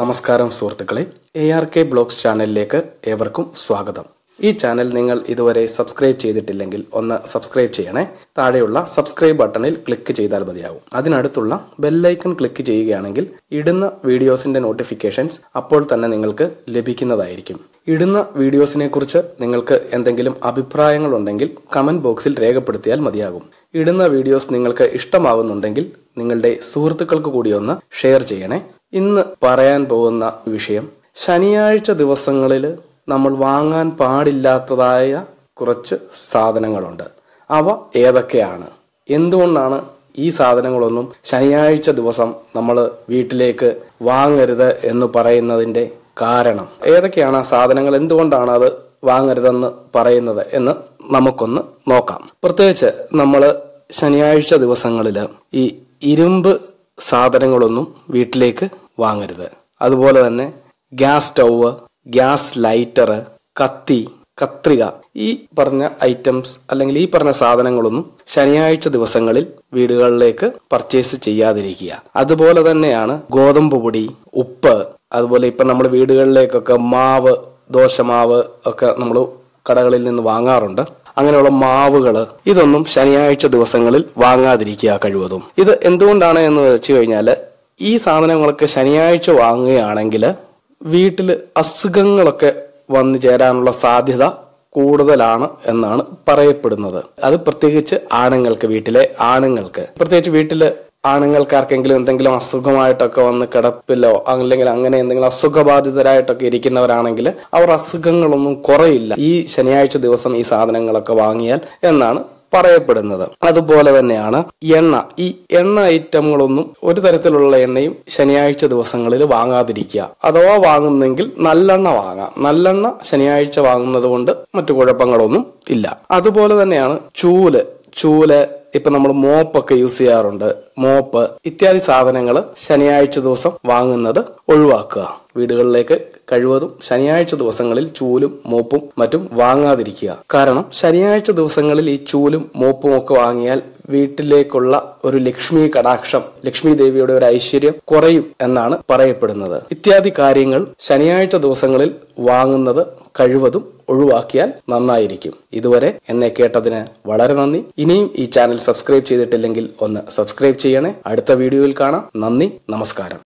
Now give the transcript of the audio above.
നമസ്കാരം സുഹൃത്തുക്കളെ A R K blogs ചാനലിലേക്ക് ഏവർക്കും സ്വാഗതം ഈ ചാനൽ നിങ്ങൾ ഇതുവരെ സബ്സ്ക്രൈബ് ചെയ്തിട്ടില്ലെങ്കിൽ ഒന്ന് സബ്സ്ക്രൈബ് ചെയ്യണേ താഴെയുള്ള സബ്സ്ക്രൈബ് ബട്ടണിൽ ക്ലിക്ക് ചെയ്താൽ മതിയാകും അതിനടുത്തുള്ള ബെല്ലൈക്കൺ ക്ലിക്ക് ചെയ്യുകയാണെങ്കിൽ ഇടുന്ന വീഡിയോസിന്റെ നോട്ടിഫിക്കേഷൻസ് അപ്പോൾ തന്നെ നിങ്ങൾക്ക് ലഭിക്കുന്നതായിരിക്കും ഇടുന്ന വീഡിയോസിനെ കുറിച്ച് നിങ്ങൾക്ക് എന്തെങ്കിലും അഭിപ്രായങ്ങൾ ഉണ്ടെങ്കിൽ കമന്റ് ബോക്സിൽ രേഖപ്പെടുത്തിയാൽ മതിയാകും ഇടുന്ന വീഡിയോസ് നിങ്ങൾക്ക് ഇഷ്ടമാവുന്നുണ്ടെങ്കിൽ നിങ്ങളുടെ സുഹൃത്തുക്കൾക്ക് കൂടി ഒന്ന് ഷെയർ ചെയ്യണേ ഇന്ന് പറയാൻ പോകുന്ന വിഷയം ശനിയാഴ്ച ദിവസങ്ങളിൽ നമ്മൾ വാങ്ങാൻ പാടില്ലാത്തതായ കുറച്ച് സാധനങ്ങളുണ്ട് അവ ഏതൊക്കെയാണ് എന്തുകൊണ്ടാണ് ഈ സാധനങ്ങളൊന്നും ശനിയാഴ്ച ദിവസം നമ്മൾ വീട്ടിലേക്ക് വാങ്ങരുത് എന്ന് പറയുന്നതിൻ്റെ കാരണം ഏതൊക്കെയാണ് ആ സാധനങ്ങൾ എന്തുകൊണ്ടാണ് അത് വാങ്ങരുതെന്ന് പറയുന്നത് എന്ന് നമുക്കൊന്ന് നോക്കാം പ്രത്യേകിച്ച് നമ്മൾ ശനിയാഴ്ച ദിവസങ്ങളിൽ ഈ ഇരുമ്പ് സാധനങ്ങളൊന്നും വീട്ടിലേക്ക് വാങ്ങരുത് അതുപോലെ തന്നെ ഗ്യാസ് സ്റ്റൗവ് ഗ്യാസ് ലൈറ്റർ കത്തി കത്രിക ഈ പറഞ്ഞ ഐറ്റംസ് അല്ലെങ്കിൽ ഈ പറഞ്ഞ സാധനങ്ങളൊന്നും ശനിയാഴ്ച ദിവസങ്ങളിൽ വീടുകളിലേക്ക് പർച്ചേസ് ചെയ്യാതിരിക്കുക അതുപോലെ തന്നെയാണ് ഗോതമ്പ് പൊടി ഉപ്പ് അതുപോലെ ഇപ്പം നമ്മൾ വീടുകളിലേക്കൊക്കെ മാവ് ദോശമാവ് ഒക്കെ നമ്മൾ കടകളിൽ നിന്ന് വാങ്ങാറുണ്ട് അങ്ങനെയുള്ള മാവുകൾ ഇതൊന്നും ശനിയാഴ്ച ദിവസങ്ങളിൽ വാങ്ങാതിരിക്കുക കഴിവതും ഇത് എന്തുകൊണ്ടാണ് എന്ന് വെച്ച് കഴിഞ്ഞാൽ ഈ സാധനങ്ങളൊക്കെ ശനിയാഴ്ച വാങ്ങുകയാണെങ്കിൽ വീട്ടിൽ അസുഖങ്ങളൊക്കെ വന്നു ചേരാനുള്ള സാധ്യത കൂടുതലാണ് എന്നാണ് പറയപ്പെടുന്നത് അത് പ്രത്യേകിച്ച് ആണുങ്ങൾക്ക് വീട്ടിലെ ആണുങ്ങൾക്ക് പ്രത്യേകിച്ച് വീട്ടില് ആണുങ്ങൾക്കാർക്കെങ്കിലും ആർക്കെങ്കിലും എന്തെങ്കിലും അസുഖമായിട്ടൊക്കെ വന്ന് കിടപ്പിലോ അല്ലെങ്കിൽ അങ്ങനെ എന്തെങ്കിലും അസുഖബാധിതരായിട്ടൊക്കെ ഇരിക്കുന്നവരാണെങ്കിൽ അവർ അസുഖങ്ങളൊന്നും കുറയില്ല ഈ ശനിയാഴ്ച ദിവസം ഈ സാധനങ്ങളൊക്കെ വാങ്ങിയാൽ എന്നാണ് പറയപ്പെടുന്നത് അതുപോലെ തന്നെയാണ് എണ്ണ ഈ എണ്ണ ഐറ്റങ്ങളൊന്നും ഒരു തരത്തിലുള്ള എണ്ണയും ശനിയാഴ്ച ദിവസങ്ങളിൽ വാങ്ങാതിരിക്കുക അഥവാ വാങ്ങുന്നെങ്കിൽ നല്ലെണ്ണ വാങ്ങാം നല്ലെണ്ണ ശനിയാഴ്ച വാങ്ങുന്നത് കൊണ്ട് മറ്റു കുഴപ്പങ്ങളൊന്നും ഇല്ല അതുപോലെ തന്നെയാണ് ചൂല് ചൂല് ഇപ്പൊ നമ്മൾ മോപ്പൊക്കെ യൂസ് ചെയ്യാറുണ്ട് മോപ്പ് ഇത്യാദി സാധനങ്ങൾ ശനിയാഴ്ച ദിവസം വാങ്ങുന്നത് ഒഴിവാക്കുക വീടുകളിലേക്ക് കഴിവതും ശനിയാഴ്ച ദിവസങ്ങളിൽ ചൂലും മോപ്പും മറ്റും വാങ്ങാതിരിക്കുക കാരണം ശനിയാഴ്ച ദിവസങ്ങളിൽ ഈ ചൂലും മോപ്പും ഒക്കെ വാങ്ങിയാൽ വീട്ടിലേക്കുള്ള ഒരു ലക്ഷ്മി കടാക്ഷം ലക്ഷ്മി ദേവിയുടെ ഒരു ഐശ്വര്യം കുറയും എന്നാണ് പറയപ്പെടുന്നത് ഇത്യാദി കാര്യങ്ങൾ ശനിയാഴ്ച ദിവസങ്ങളിൽ വാങ്ങുന്നത് കഴിവതും ഒഴിവാക്കിയാൽ നന്നായിരിക്കും ഇതുവരെ എന്നെ കേട്ടതിന് വളരെ നന്ദി ഇനിയും ഈ ചാനൽ സബ്സ്ക്രൈബ് ചെയ്തിട്ടില്ലെങ്കിൽ ഒന്ന് സബ്സ്ക്രൈബ് ചെയ്യണേ അടുത്ത വീഡിയോയിൽ കാണാം നന്ദി നമസ്കാരം